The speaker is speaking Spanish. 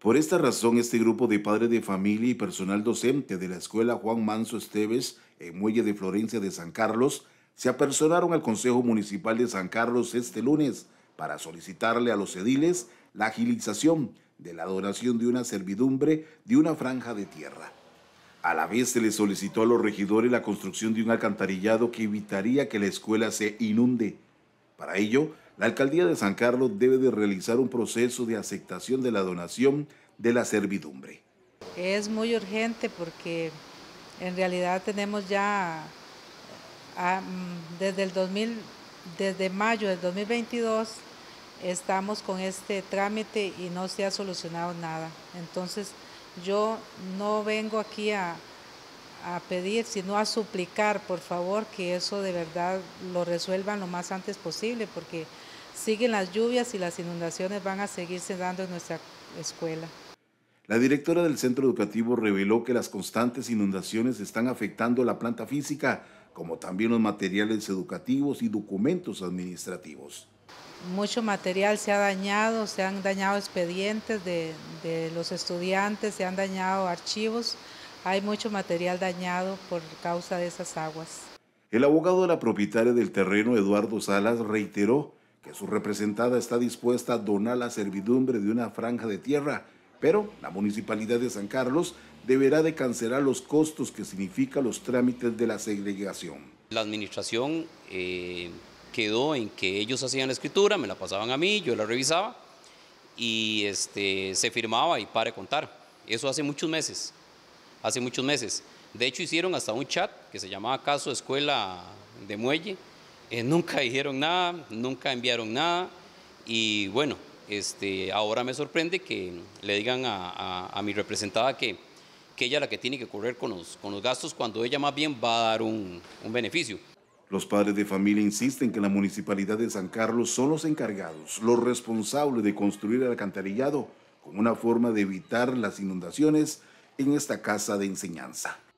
Por esta razón, este grupo de padres de familia y personal docente de la Escuela Juan Manso Esteves en Muelle de Florencia de San Carlos se apersonaron al Consejo Municipal de San Carlos este lunes para solicitarle a los ediles la agilización de la donación de una servidumbre de una franja de tierra. A la vez se le solicitó a los regidores la construcción de un alcantarillado que evitaría que la escuela se inunde para ello, la alcaldía de San Carlos debe de realizar un proceso de aceptación de la donación de la servidumbre. Es muy urgente porque en realidad tenemos ya ah, mm, desde el 2000, desde mayo del 2022 estamos con este trámite y no se ha solucionado nada. Entonces yo no vengo aquí a, a pedir, sino a suplicar, por favor, que eso de verdad lo resuelvan lo más antes posible, porque siguen las lluvias y las inundaciones van a seguirse dando en nuestra escuela. La directora del centro educativo reveló que las constantes inundaciones están afectando la planta física, como también los materiales educativos y documentos administrativos. Mucho material se ha dañado, se han dañado expedientes de, de los estudiantes, se han dañado archivos hay mucho material dañado por causa de esas aguas. El abogado de la propietaria del terreno, Eduardo Salas, reiteró que su representada está dispuesta a donar la servidumbre de una franja de tierra, pero la municipalidad de San Carlos deberá de cancelar los costos que significa los trámites de la segregación. La administración eh, quedó en que ellos hacían la escritura, me la pasaban a mí, yo la revisaba y este, se firmaba y para contar. Eso hace muchos meses hace muchos meses. De hecho, hicieron hasta un chat que se llamaba Caso Escuela de Muelle. Eh, nunca dijeron nada, nunca enviaron nada. Y bueno, este, ahora me sorprende que le digan a, mi representada que, que ella es la que tiene que correr con los, gastos cuando ella más bien va a dar un, un beneficio. Los padres de familia insisten que la municipalidad de San Carlos son los encargados, los responsables de construir el alcantarillado como una forma de evitar las inundaciones en esta casa de enseñanza.